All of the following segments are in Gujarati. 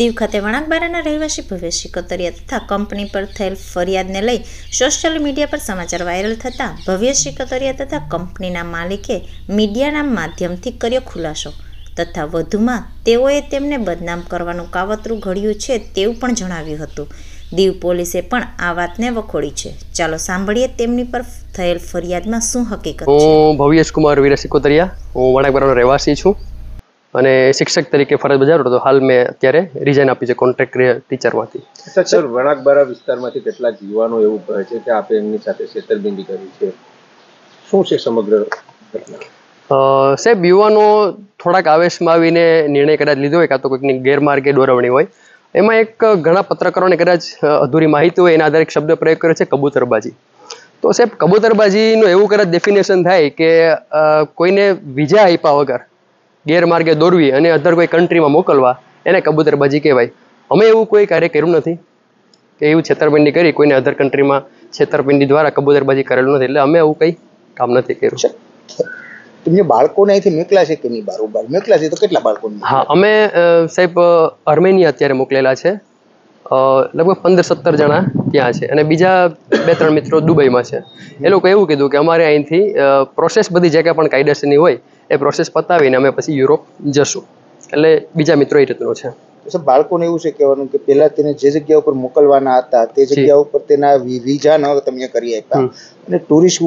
દીવ ખાતે વણાકબારાના રહેવાસી ભવ્ય શિકોતરિયા તથા કંપની પર થયેલ ફરિયાદને લઈ સોશિયલ મીડિયા પર સમાચાર વાયરલ થતાં ભવ્ય શિકોતરિયા તથા કંપનીના માલિકે મીડિયાના માધ્યમથી કર્યો ખુલાસો તથા વધુમાં તેઓએ તેમને બદનામ કરવાનું કાવતરું ઘડ્યું છે તેવું પણ જણાવ્યું હતું દીવ પોલીસે પણ આ વાતને વખોડી છે ચાલો સાંભળીએ તેમની પર થયેલ ફરિયાદમાં શું હકીકત હું ભવ્યેશ કુમાર વીર હું વણાકબારનો રહેવાસી છું અને શિક્ષક તરીકે ફરજ બજાવતો હતો હાલ મેં અત્યારે રિઝાઇન આપી છે કોન્ટ્રાક્ટ ટીચરમાંથી સર વણાકબારા વિસ્તારમાંથી કેટલાક યુવાનો એવું કહે છે કે આપે એમની સાથે છેતરપિંડી કરી છે શું છે સમગ્ર સાહેબ યુવાનો થોડાક આવેશમાં આવીને નિર્ણય કદાચ લીધો હોય કાં તો કોઈકની ગેરમાર્ગે દોરવણી હોય એમાં એક ઘણા પત્રકારોને કદાચ અધૂરી માહિતી હોય એના આધારે એક શબ્દ પ્રયોગ કર્યો છે કબૂતરબાજી તો સાહેબ કબૂતરબાજીનું એવું કદાચ ડેફિનેશન થાય કે કોઈને વિજા આપ્યા વગર ગેરમાર્ગે દોરવી અને અધર કોઈ કન્ટ્રીમાં મોકલવા એને કબૂતરબાજી કહેવાય અમે એવું કોઈ કાર્ય કર્યું નથી કે એવું છેતરપિંડી કરી કોઈને અધર કન્ટ્રીમાં છેતરપિંડી દ્વારા કબૂતરબાજી કરેલું નથી એટલે અમે એવું કંઈ કામ નથી કર્યું છે જે બાળકોને અહીંથી મોકલા છે કે નહીં બારોબાર મોકલા છે તો કેટલા બાળકોને હા અમે સાહેબ અર્મેનિયા અત્યારે મોકલેલા છે લગભગ પંદર સત્તર જણા ત્યાં છે અને બીજા બે ત્રણ મિત્રો દુબઈમાં છે એ લોકો એવું કીધું કે અમારે અહીંથી પ્રોસેસ બધી જગ્યા પણ કાયદેસરની હોય એ પ્રોસેસ પતાવીને અમે પછી યુરોપ જશું એટલે બીજા મિત્રો એ રીતનો છે સર બાળકોને એવું છે કહેવાનું કે પહેલા તેને જે જગ્યા ઉપર મોકલવાના હતા તે જગ્યા ઉપર તેના વિઝા ન તમે કરી આપ્યા અને ટુરિસ્ટ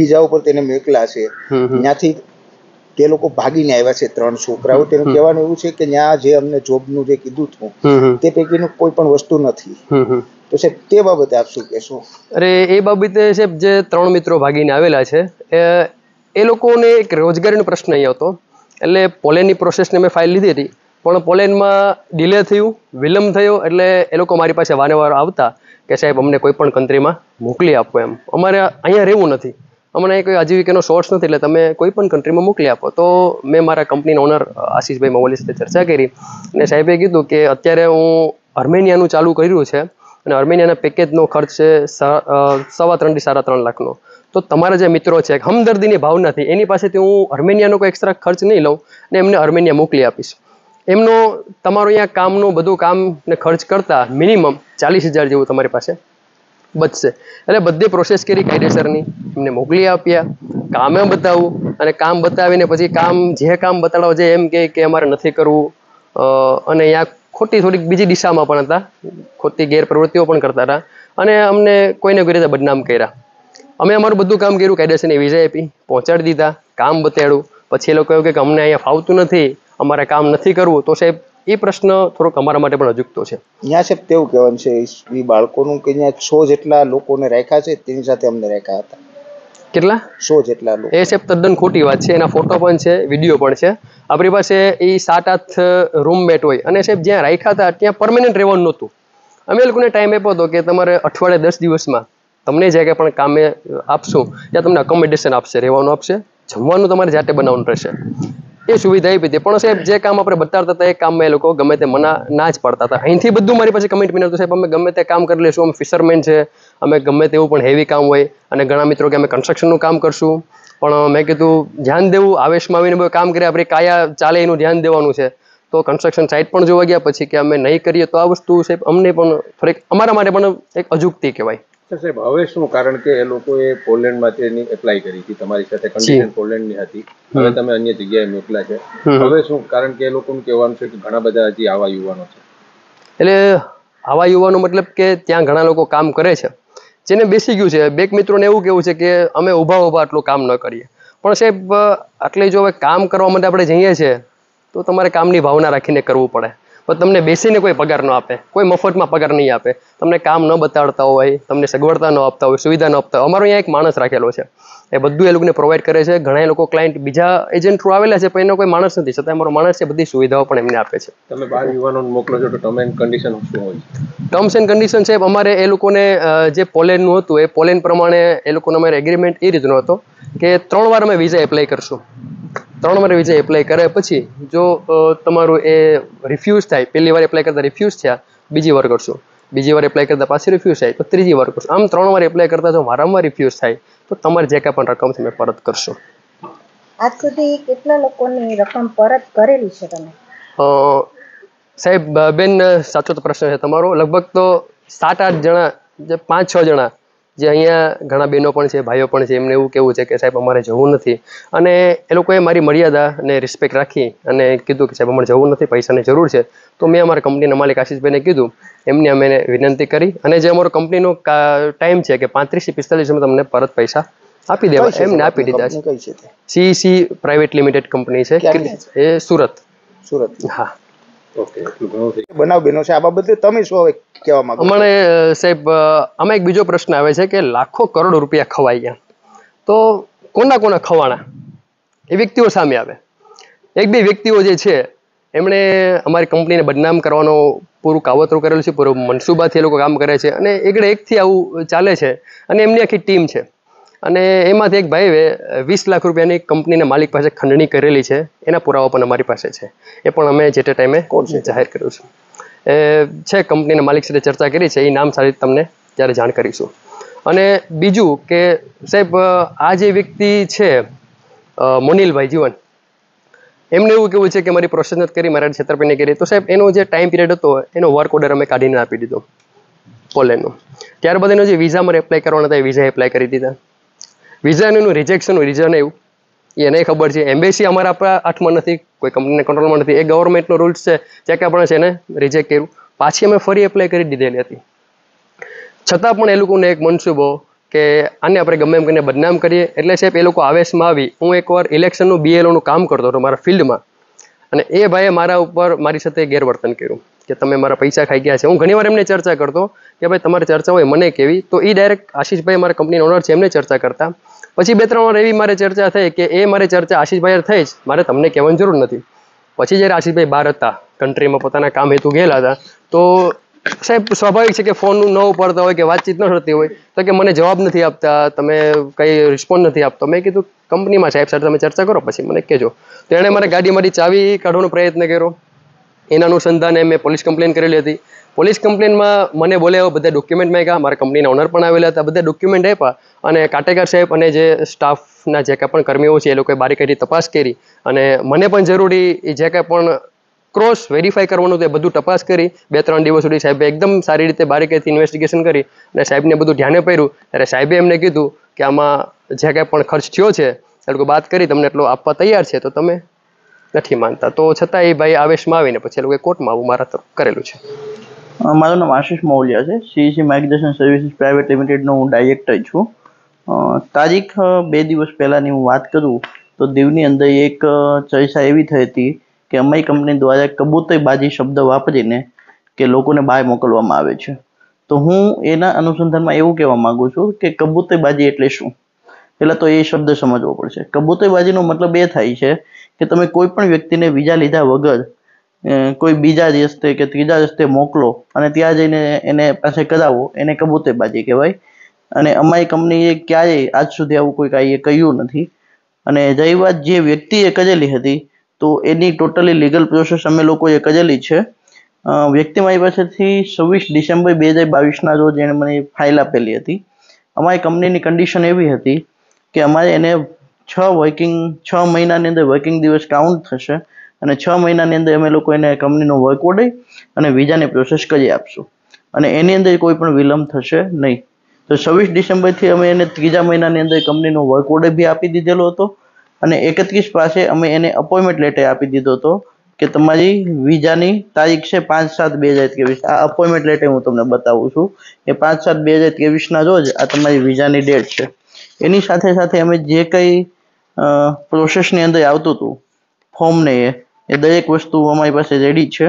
વિઝા ઉપર તેને મોકલા છે ત્યાંથી તે લોકો ભાગીને આવ્યા છે ત્રણ છોકરાઓ તેનું કહેવાનું એવું છે કે ત્યાં જે અમને જોબનું જે કીધું હતું તે પૈકીનું કોઈ પણ વસ્તુ નથી તો સાહેબ તે બાબતે આપ શું કહેશો અરે એ બાબતે છે જે ત્રણ મિત્રો ભાગીને આવેલા છે એ લોકોને એક રોજગારીનો પ્રશ્ન અહીં હતો એટલે પોલેનની પ્રોસેસને મેં ફાઇલ લીધી હતી પણ પોલેન્ડમાં ડિલે થયું વિલંબ થયો એટલે એ લોકો મારી પાસે વારે વાર આવતા કે સાહેબ અમને કોઈ પણ કન્ટ્રીમાં મોકલી આપો એમ અમારે અહીંયા રહેવું નથી અમને કોઈ આજીવિકાનો સોર્સ નથી એટલે તમે કોઈ પણ કન્ટ્રીમાં મોકલી આપો તો મેં મારા કંપનીના ઓનર આશીષભાઈ મવોલી સાથે ચર્ચા કરી અને સાહેબે કીધું કે અત્યારે હું અર્મેનિયાનું ચાલુ કર્યું છે અને અર્મેનિયાના પેકેજનો ખર્ચ છે સવા ત્રણથી સાડા ત્રણ લાખનો તો તમારા જે મિત્રો છે હમદર્દીની ભાવનાથી એની પાસેથી હું અર્મેનિયાનો કોઈ એક્સ્ટ્રા ખર્ચ નહીં લઉં અને એમને અર્મેનિયા મોકલી આપીશ એમનો તમારું અહીંયા કામનું બધું કામ ને ખર્ચ કરતાં મિનિમમ ચાલીસ હજાર જેવું તમારી પાસે બચશે એટલે બધી પ્રોસેસ કરી કાયદેસરની એમને મોકલી આપ્યા કામે બતાવવું અને કામ બતાવીને પછી કામ જે કામ બતાડવા જે એમ કહે કે અમારે નથી કરવું અને અહીંયા ખોટી થોડીક બીજી દિશામાં પણ હતા ખોટી ગેરપ્રવૃત્તિઓ પણ કરતા હતા અને અમને કોઈને કોઈ રીતે બદનામ કર્યા અમે અમારું બધું કામ કર્યું કાયદેસરને વિઝા આપી પહોંચાડી દીધા કામ બતાડ્યું પછી એ લોકો એવું કે અમને અહીંયા ફાવતું નથી અમારે કામ નથી કરવું તો સાહેબ એ પ્રશ્ન થોડોક અમારા માટે પણ અજુકતો છે અહીંયા સાહેબ તેવું કહેવાનું છે એ બાળકોનું કે અહીંયા છો જેટલા લોકોને રાખ્યા છે તેની સાથે અમને રાખ્યા હતા કેટલા સો જેટલા લોકો એ સાહેબ તદ્દન ખોટી વાત છે એના ફોટો પણ છે વિડીયો પણ છે આપણી પાસે એ સાત આઠ રૂમમેટ હોય અને સાહેબ જ્યાં રાખ્યા હતા ત્યાં પરમેનન્ટ રહેવાનું નહોતું અમે લોકોને ટાઈમ આપ્યો હતો કે તમારે અઠવાડિયે દસ દિવસમાં તમને જે કંઈ પણ કામે આપશું ત્યાં તમને અકોમોડેશન આપશે રહેવાનું આપશે જમવાનું તમારે જાતે બનાવવાનું રહેશે એ સુવિધા આપી હતી પણ સાહેબ જે કામ આપણે બતાવતા હતા એ કામમાં એ લોકો ગમે તે મના ના જ પાડતા હતા અહીંથી બધું મારી પાસે કમેન્ટ મિનર સાહેબ અમે ગમે તે કામ કરી લઈશું અમે ફિશરમેન છે અમે ગમે તેવું પણ હેવી કામ હોય અને ઘણા મિત્રો કે અમે કન્સ્ટ્રક્શનનું કામ કરશું પણ મેં કીધું ધ્યાન દેવું આવેશમાં આવીને બધું કામ કરીએ આપણે કાયા ચાલે એનું ધ્યાન દેવાનું છે તો કન્સ્ટ્રક્શન સાઇટ પણ જોવા ગયા પછી કે અમે નહીં કરીએ તો આ વસ્તુ સાહેબ અમને પણ ફરી અમારા માટે પણ એક અજુગતી કહેવાય સાહેબ હવે શું કારણ કે એ લોકોએ પોલેન્ડમાં તેની એપ્લાય કરી હતી તમારી સાથે કન્ડિશન પોલેન્ડની હતી હવે તમે અન્ય જગ્યાએ મોકલા છે હવે શું કારણ કે એ લોકોનું કહેવાનું છે કે ઘણા બધા હજી આવા યુવાનો છે એટલે આવા યુવાનો મતલબ કે ત્યાં ઘણા લોકો કામ કરે છે જેને બેસી ગયું છે બેક મિત્રોને એવું કેવું છે કે અમે ઊભા ઊભા આટલું કામ ન કરીએ પણ સાહેબ આટલે જો હવે કામ કરવા માટે આપણે જઈએ છીએ તો તમારે કામની ભાવના રાખીને કરવું પડે તો તમને બેસીને કોઈ પગાર ન આપે કોઈ મફતમાં પગાર નહીં આપે તમને કામ ન બતાડતા હોય તમને સગવડતા ન આપતા હોય સુવિધા ન આપતા હોય અમારો અહીંયા એક માણસ રાખેલો છે એ બધું એ લોકોને પ્રોવાઈડ કરે છે ઘણા લોકો ક્લાયન્ટ બીજા એજન્ટ થ્રુ આવેલા છે પણ એનો કોઈ માણસ નથી છતાં અમારો માણસ છે બધી સુવિધાઓ પણ એમને આપે છે તમે બાર યુવાનોને મોકલો છો તો ટર્મ એન્ડ કન્ડિશન શું હોય ટર્મ્સ એન્ડ કન્ડિશન છે અમારે એ લોકોને જે પોલેન્ડનું હતું એ પોલેન્ડ પ્રમાણે એ લોકોનો અમારે એગ્રીમેન્ટ એ રીતનો હતો કે ત્રણ વાર અમે વિઝા એપ્લાય કરશું ત્રણ વાર વિઝા એપ્લાય કર્યા પછી જો તમારું એ રિફ્યુઝ થાય પહેલી વાર એપ્લાય કરતાં રિફ્યુઝ થયા બીજી વાર કરશો બીજી વાર એપ્લાય કરતાં પાછી રિફ્યુઝ થાય તો ત્રીજી વાર કરશો આમ ત્રણ વાર એપ્લાય કરતાં જો વારંવાર રિફ્યુઝ થાય તો તમારે જે કાંઈ પણ રકમ તમે પરત કરશો આજ સુધી કેટલા લોકોની રકમ પરત કરેલી છે તમે સાહેબ બેન સાચો તો પ્રશ્ન છે તમારો લગભગ તો સાત આઠ જણા જે પાંચ છ જણા જે અહીંયા ઘણા બહેનો પણ છે ભાઈઓ પણ છે એમને એવું કેવું છે કે સાહેબ અમારે જવું નથી અને એ લોકોએ મારી મર્યાદા અને રિસ્પેક્ટ રાખી અને કીધું કે સાહેબ અમારે જવું નથી પૈસાની જરૂર છે તો મેં અમારા કંપનીના માલિક આશીષભાઈને કીધું એમને અમે વિનંતી કરી અને જે અમારો કંપનીનો ટાઈમ છે કે પાંત્રીસથી પિસ્તાલીસમાં તમને પરત પૈસા આપી દેવા એમને આપી દીધા છે સીસી પ્રાઇવેટ લિમિટેડ કંપની છે એ સુરત સુરત હા બનાવ બેનો છે આ બાબતે તમે શું હવે કહેવા માંગો સાહેબ આમાં એક બીજો પ્રશ્ન આવે છે કે લાખો કરોડ રૂપિયા ખવાઈ ગયા તો કોના કોના ખવાણા એ વ્યક્તિઓ સામે આવે એક બે વ્યક્તિઓ જે છે એમણે અમારી કંપનીને બદનામ કરવાનો પૂરું કાવતરું કરેલું છે પૂરું મનસુબાથી એ લોકો કામ કરે છે અને એકડે એક થી આવું ચાલે છે અને એમની આખી ટીમ છે અને એમાંથી એક ભાઈએ વીસ લાખ રૂપિયાની કંપનીના માલિક પાસે ખંડણી કરેલી છે એના પુરાવા પણ અમારી પાસે છે એ પણ અમે જે તે ટાઈમે કોર્ટને જાહેર કર્યું છે એ છે કંપનીના માલિક સાથે ચર્ચા કરી છે એ નામ સારી તમને ત્યારે જાણ કરીશું અને બીજું કે સાહેબ આ જે વ્યક્તિ છે મોનિલભાઈ જીવન એમને એવું કેવું છે કે મારી પ્રોસેસ નથી કરી મારા છેતરપિંડી કરી તો સાહેબ એનો જે ટાઈમ પિરિયડ હતો એનો વર્ક ઓર્ડર અમે કાઢીને આપી દીધો પોલેન્ડનો ત્યારબાદ એનો જે વિઝા મારે એપ્લાય કરવાનો હતા એ વિઝા એપ્લાય કરી દીધા વિઝાનનું રિજેક્શનનું રીઝન એવું એને ખબર છે એમ્બેસી અમારા આપણા હાથમાં નથી કોઈ કંપનીના કંટ્રોલમાં નથી એ ગવર્મેન્ટનો રૂલ્સ છે જે કે આપણે છે એને રિજેક્ટ કર્યું પાછી અમે ફરી એપ્લાય કરી દીધેલી હતી છતાં પણ એ લોકોને એક મનસૂબો કે આને આપણે ગમે એમ કરીને બદનામ કરીએ એટલે સાહેબ એ લોકો આવેશમાં આવી હું એકવાર ઇલેક્શનનું બીએલઓનું કામ કરતો હતો મારા ફિલ્ડમાં અને એ ભાઈએ મારા ઉપર મારી સાથે ગેરવર્તન કર્યું કે તમે મારા પૈસા ખાઈ ગયા છે હું ઘણીવાર એમને ચર્ચા કરતો કે ભાઈ તમારી ચર્ચા હોય મને કેવી તો એ ડાયરેક્ટ આશીષભાઈ મારા કંપનીનો ઓનર છે એમને ચર્ચા કરતા પછી બે ત્રણ વાર એવી મારે ચર્ચા થઈ કે એ મારી ચર્ચા આશીષભાઈ થઈ જ મારે તમને કહેવાની જરૂર નથી પછી જ્યારે આશીષભાઈ બહાર હતા કન્ટ્રીમાં પોતાના કામ હેતુ ગયેલા હતા તો સાહેબ સ્વાભાવિક છે કે ફોન ન ઉપાડતા હોય કે વાતચીત ન થતી હોય તો કે મને જવાબ નથી આપતા તમે કંઈ રિસ્પોન્સ નથી આપતો મેં કીધું કંપનીમાં સાહેબ સાથે તમે ચર્ચા કરો પછી મને કહેજો તો એણે મારે ગાડી મારી ચાવી કાઢવાનો પ્રયત્ન કર્યો એના અનુસંધાને મેં પોલીસ કમ્પ્લેન કરેલી હતી પોલીસ કમ્પ્લેનમાં મને બોલ્યા બધા ડોક્યુમેન્ટ મેં ગયા મારા કંપનીના ઓનર પણ આવેલા હતા બધા ડોક્યુમેન્ટ આપ્યા અને કાટેકર સાહેબ અને જે સ્ટાફના જે કાંઈ પણ કર્મીઓ છે એ લોકોએ બારીકાઈથી તપાસ કરી અને મને પણ જરૂરી જે કાંઈ પણ ક્રોસ વેરીફાઈ કરવાનું તે બધું તપાસ કરી બે ત્રણ દિવસ સુધી સાહેબે એકદમ સારી રીતે બારીકાઈથી ઇન્વેસ્ટિગેશન કરી અને સાહેબને બધું ધ્યાને પહેર્યું ત્યારે સાહેબે એમને કીધું કે આમાં જે કાંઈ પણ ખર્ચ થયો છે એ લોકો વાત કરી તમને એટલો આપવા તૈયાર છે તો તમે નથી માનતા તો છતાં એ ભાઈ આવેશમાં આવીને પછી એ લોકોએ કોર્ટમાં આવું મારા તરફ કરેલું છે મારું નામ આશિષ મૌલિયા છે સીઈસી માર્ગદર્શન સર્વિસીસ પ્રાઇવેટ લિમિટેડનો હું ડાયરેક્ટર છું તારીખ બે દિવસ પહેલાંની હું વાત કરું તો દીવની અંદર એક ચર્ચા એવી થઈ હતી કે અમારી કંપની દ્વારા કબૂતરબાજી શબ્દ વાપરીને કે લોકોને બહાર મોકલવામાં આવે છે તો હું એના અનુસંધાનમાં એવું કહેવા માગું છું કે કબૂતરબાજી એટલે શું પહેલાં તો એ શબ્દ સમજવો પડશે કબૂતરબાજીનો મતલબ એ થાય છે કે તમે કોઈ પણ વ્યક્તિને વિઝા લીધા વગર કોઈ બીજા રસ્તે કે ત્રીજા રસ્તે મોકલો અને ત્યાં જઈને એને પાસે કરાવો એને કબૂતરબાજી કહેવાય અને અમારી કંપનીએ ક્યારેય આજ સુધી આવું કોઈ કાર્ય કર્યું નથી અને રહી વાત જે વ્યક્તિએ કરેલી હતી તો એની ટોટલી લીગલ પ્રોસેસ અમે લોકોએ કરેલી છે વ્યક્તિ મારી પાસેથી છવ્વીસ ડિસેમ્બર બે હજાર બાવીસના રોજ એણે મને ફાઇલ આપેલી હતી અમારી કંપનીની કન્ડિશન એવી હતી કે અમારે એને છ વર્કિંગ છ મહિનાની અંદર વર્કિંગ દિવસ કાઉન્ટ થશે અને છ મહિનાની અંદર અમે લોકો એને કંપનીનો વર્ક ઓર્ડર અને વિઝાની પ્રોસેસ કરી આપશું અને એની અંદર કોઈ પણ વિલંબ થશે નહીં તો છવ્વીસ ડિસેમ્બરથી અમે એને ત્રીજા મહિનાની અંદર કંપનીનો વર્ક ઓર્ડર બી આપી દીધેલો હતો અને એકત્રીસ પાસે અમે એને અપોઇન્ટમેન્ટ લેટર આપી દીધો હતો કે તમારી વિઝાની તારીખ છે પાંચ સાત બે હજાર ત્રેવીસ આ અપોઇન્ટમેન્ટ લેટર હું તમને બતાવું છું એ પાંચ સાત બે હજાર ત્રેવીસના રોજ આ તમારી વિઝાની ડેટ છે એની સાથે સાથે અમે જે કંઈ પ્રોસેસની અંદર આવતું હતું ફોર્મને એ એ દરેક વસ્તુ અમારી પાસે રેડી છે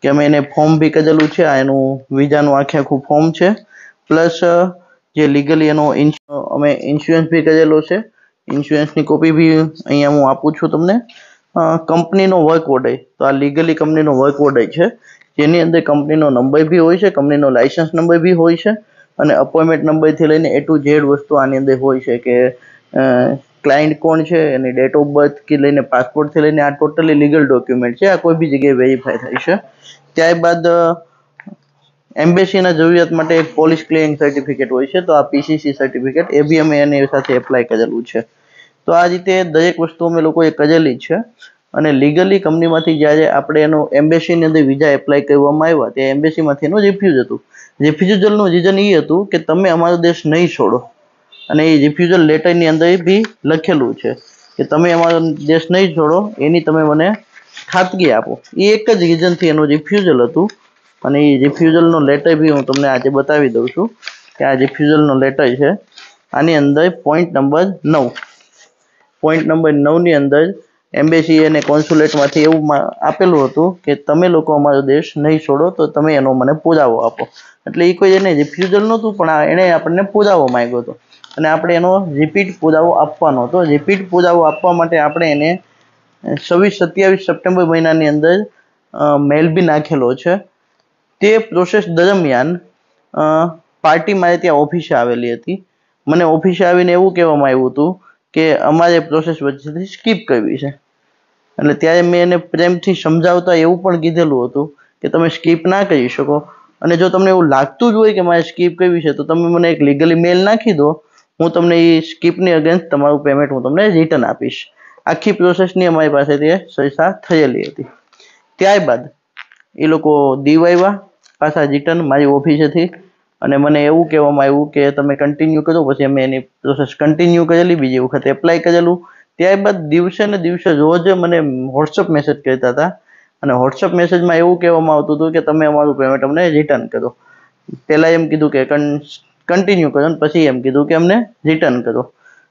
કે અમે એને ફોર્મ બી કરેલું છે આ એનું વિઝાનું આખે આખું ફોર્મ છે પ્લસ જે લીગલી એનો અમે ઇન્સ્યોરન્સ બી કરેલો છે ઇન્સ્યોરન્સની કોપી બી અહીંયા હું આપું છું તમને કંપનીનો વર્ક ઓર્ડર તો આ લીગલી કંપનીનો વર્ક ઓર્ડર છે જેની અંદર કંપનીનો નંબર બી હોય છે કંપનીનો લાઇસન્સ નંબર બી હોય છે અને અપોઇન્ટમેન્ટ નંબરથી લઈને એ ટુ ઝેડ વસ્તુ આની અંદર હોય છે કે ક્લાયન્ટ કોણ છે એની ડેટ ઓફ બર્થથી લઈને પાસપોર્ટથી લઈને આ ટોટલી લીગલ ડોક્યુમેન્ટ છે આ કોઈ બી જગ્યાએ વેરીફાઈ થાય છે ત્યારબાદ એમ્બેસીના જરૂરિયાત માટે એક પોલિશ ક્લિયરિંગ સર્ટિફિકેટ હોય છે તો આ પીસીસી સર્ટિફિકેટ એ બી અમે એની સાથે એપ્લાય કરેલું છે તો આ રીતે દરેક વસ્તુ અમે લોકોએ કરેલી છે અને લીગલી કંપનીમાંથી જ્યારે આપણે એનો એમ્બેસીની અંદર વિઝા એપ્લાય કરવામાં આવ્યા ત્યાં એમ્બેસીમાંથી એનું રિફ્યુઝ હતું રિફ્યુઝલનું રીઝન એ હતું કે તમે અમારો દેશ નહીં છોડો અને એ રિફ્યુઝલ લેટરની અંદર બી લખેલું છે કે તમે અમારો દેશ નહીં છોડો એની તમે મને ખાતરી આપો એ એક જ રીઝનથી એનું રિફ્યુઝલ હતું અને એ રિફ્યુઝલનો લેટર બી હું તમને આજે બતાવી દઉં છું કે આ રિફ્યુઝલનો લેટર છે આની અંદર પોઈન્ટ નંબર નવ પોઈન્ટ નંબર નવની અંદર એમ્બેસી અને કોન્સ્યુલેટમાંથી એવું આપેલું હતું કે તમે લોકો અમારો દેશ નહીં છોડો તો તમે એનો મને પુરાવો આપો એટલે એ કોઈ એને રિફ્યુઝલ નહોતું પણ એણે આપણને પુરાવો માંગ્યો હતો અને આપણે એનો રિપીટ પુરાવો આપવાનો હતો રિપીટ પુરાવો આપવા માટે આપણે એને છવ્વીસ સત્યાવીસ સપ્ટેમ્બર મહિનાની અંદર મેલ બી નાખેલો છે તે પ્રોસેસ દરમિયાન પાર્ટી મારે ત્યાં ઓફિસે આવેલી હતી મને ઓફિસે આવીને એવું કહેવામાં આવ્યું હતું કે અમારે પ્રોસેસ વચ્ચેથી સ્કીપ કરવી છે એટલે ત્યારે મેં એને પ્રેમથી સમજાવતા એવું પણ કીધેલું હતું કે તમે સ્કીપ ના કરી શકો અને જો તમને એવું લાગતું જ હોય કે મારે સ્કીપ કરવી છે તો તમે મને એક લીગલી મેલ નાખી દો હું તમને એ સ્કીપની અગેન્સ્ટ તમારું પેમેન્ટ હું તમને રિટર્ન આપીશ આખી પ્રોસેસની અમારી પાસે તે સંસ્થા થયેલી હતી ત્યારબાદ એ લોકો દીવ આવ્યા પાછા રિટર્ન મારી ઓફિસેથી અને મને એવું કહેવામાં આવ્યું કે તમે કન્ટિન્યુ કરો પછી અમે એની પ્રોસેસ કન્ટિન્યુ કરેલી બીજી વખતે એપ્લાય કરેલું ત્યારબાદ દિવસે ને દિવસે રોજ મને વોટ્સઅપ મેસેજ કહેતા હતા અને વોટ્સઅપ મેસેજમાં એવું કહેવામાં આવતું હતું કે તમે અમારું પેમેન્ટ અમને રિટર્ન કરો પહેલાં એમ કીધું કે કન્ટિન્યુ કરો ને પછી એમ કીધું કે અમને રિટર્ન કરો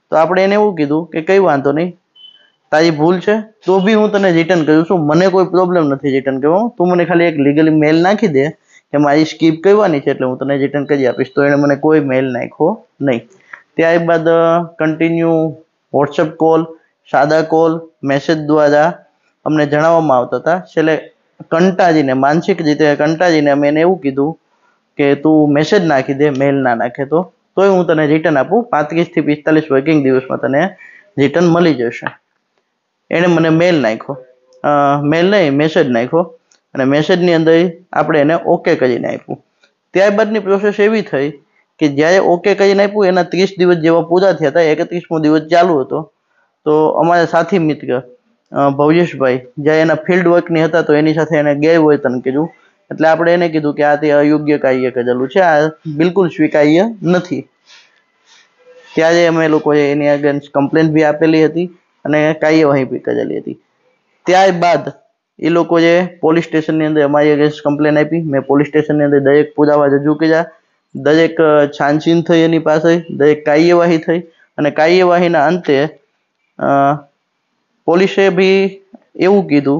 તો આપણે એને એવું કીધું કે કંઈ વાંધો નહીં તારી ભૂલ છે તો બી હું તને રિટર્ન કરું છું મને કોઈ પ્રોબ્લેમ નથી રિટર્ન કરવાનો તું મને ખાલી એક લીગલી મેલ નાખી દે કે મારી સ્કીપ કહેવાની છે એટલે હું તને રિટર્ન કરી આપીશ તો એણે મને કોઈ મેલ નાખ્યો નહીં ત્યારબાદ કન્ટિન્યુ વોટ્સઅપ કોલ સાદા કોલ મેસેજ દ્વારા અમને જણાવવામાં આવતા હતા છેલ્લે કંટાજીને માનસિક રીતે કંટાજીને અમે એને એવું કીધું કે તું મેસેજ નાખી દે મેલ ના નાખે તો તોય હું તને રિટર્ન આપું પાંત્રીસથી પિસ્તાલીસ વર્કિંગ દિવસમાં તને રિટર્ન મળી જશે એણે મને મેલ નાખ્યો મેલ નહીં મેસેજ નાખ્યો અને મેસેજની અંદર આપણે એને ઓકે કરીને આપ્યું ત્યારબાદની પ્રોસેસ એવી થઈ કે જ્યારે ઓકે કરીને આપ્યું એના ત્રીસ દિવસ જેવા પૂરા થયા હતા એકત્રીસમો દિવસ ચાલુ હતો તો અમારા સાથી મિત્ર ભવ્યેશભાઈ જ્યારે એના ફિલ્ડ વર્કની હતા તો એની સાથે એને હોય તને કીધું એટલે આપણે એને કીધું કે આ તે અયોગ્ય કાર્ય કરેલું છે આ બિલકુલ સ્વીકાર્ય નથી ત્યારે અમે લોકોએ એની અગેન્સ્ટ કમ્પ્લેન બી આપેલી હતી અને કાર્યવાહી બી પી કરેલી હતી ત્યારબાદ એ લોકો જે પોલીસ સ્ટેશનની અંદર અમારી અગેન્સ્ટ કમ્પ્લેન આપી મેં પોલીસ સ્ટેશનની અંદર દરેક પુરાવા રજૂ કર્યા દરેક છાનછીન થઈ એની પાસે દરેક કાર્યવાહી થઈ અને કાર્યવાહીના અંતે પોલીસે બી એવું કીધું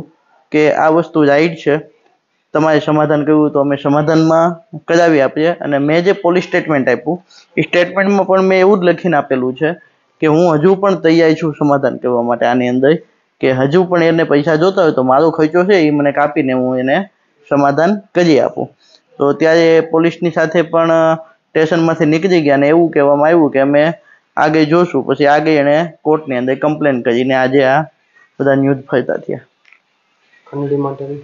કે આ વસ્તુ રાઈટ છે તમારે સમાધાન કર્યું તો અમે સમાધાનમાં કરાવી આપીએ અને મેં જે પોલીસ સ્ટેટમેન્ટ આપ્યું એ સ્ટેટમેન્ટમાં પણ મેં એવું જ લખીને આપેલું છે કે હું હજુ પણ તૈયાર છું સમાધાન કહેવા માટે આની અંદર કે હજુ પણ એને પૈસા જોતા હોય તો મારો ખર્ચો છે એ મને કાપીને હું એને સમાધાન કરી આપું તો ત્યારે પોલીસની સાથે પણ સ્ટેશનમાંથી નીકળી ગયા અને એવું કહેવામાં આવ્યું કે અમે આગળ જોશું પછી આગળ એને કોર્ટની અંદર કમ્પ્લેન કરીને આજે આ બધા ન્યૂઝ ફરતા થયા ખંડણી માટેની